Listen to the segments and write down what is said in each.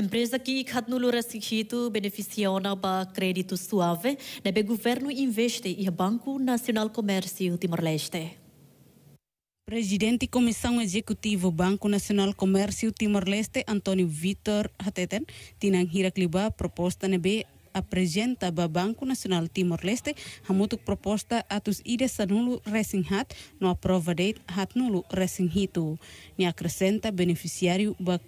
Empresa que Cadnulo Recichito beneficiona ba crédito suave, nebe governo investe e Banco Nacional Comércio Timor-Leste. Presidente e Comissão Executiva Banco Nacional Comércio Timor-Leste, Antônio Vitor Hateten, tinha hiracliba proposta nebe apresenta ba Banco Nacional Timor-Leste hamutuk proposta atus ide sanulu resing hat no aprova de hat nulu resing hitu. Ni acrescenta beneficiário ba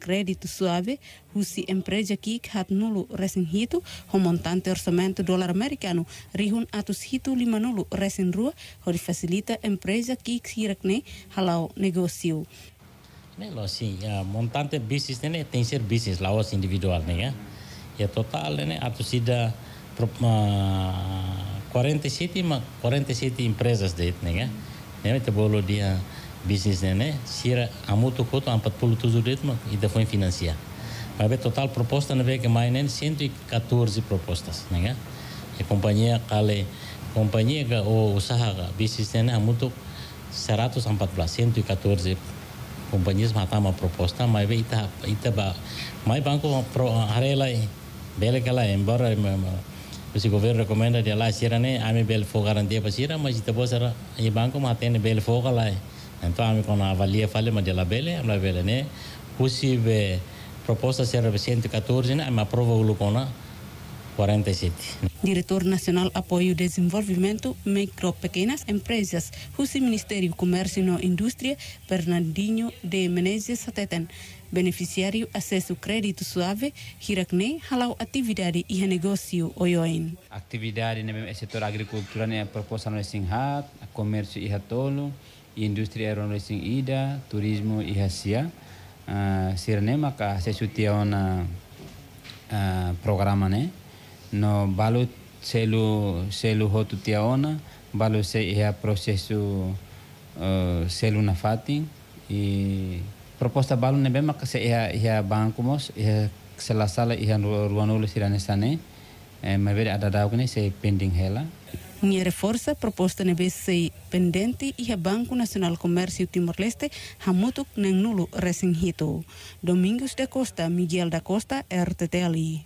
suave husi empreja kik hat nulu resing hitu homontante orçamento dolar americano rihun atus hitu lima nulu resing rua hori facilita empreja kik hirakne halau negosiu. Né, ya montante bisnis ini tensir bisnis lawas individual nih individual, ya ya total ini sida quarenta siti ma quarenta city empresas de itne ya ne ya, te bolo dia bisnis ne sira amutu koto 47 de itma e da foi financiar mas total proposta ne veke mai nen 114 propostas ne ya e companhia kale companhia ga o usaha ga bisnis ne amutu 114 114 companhias tama proposta mas be ita ita ba mai banco pro arelai e Belakala embora se o recomenda dia lá sira né a bel for garantia para sira mas depois será e banco tene bel for lá então a mim quando avalia falha mas de lá bele a bele né possível proposta será 114 né ma aprova ulukona. Director Diretor Nacional Apoio Desenvolvimento, Micro Pequenas Empresas, Ministerio Ministério Comércio e Indústria, Bernardinho de Menezes Sateten. Beneficiário acesso crédito suave, Hiracne, halau atividade e negócio oioin. Atividade no setor agricultura, né, proposta no Singhat, comércio e ratolo, e indústria no ida, turismo e racia. Uh, ah, sirne maka sesutia en el ah, programa né no balu selu selu hotu tiaona balu se ia processo uh, eh, selu na fatin e proposta balu ne bema se ia ia banco mos ia sela sala ia ruanulu sirane sane eh, mevere adadau kene se pending hela Minha reforça proposta na se pendente e a Banco Nacional Comércio Timor-Leste hamutuk neng nulo recém hito. Domingos da Costa, Miguel da Costa, RTTLI.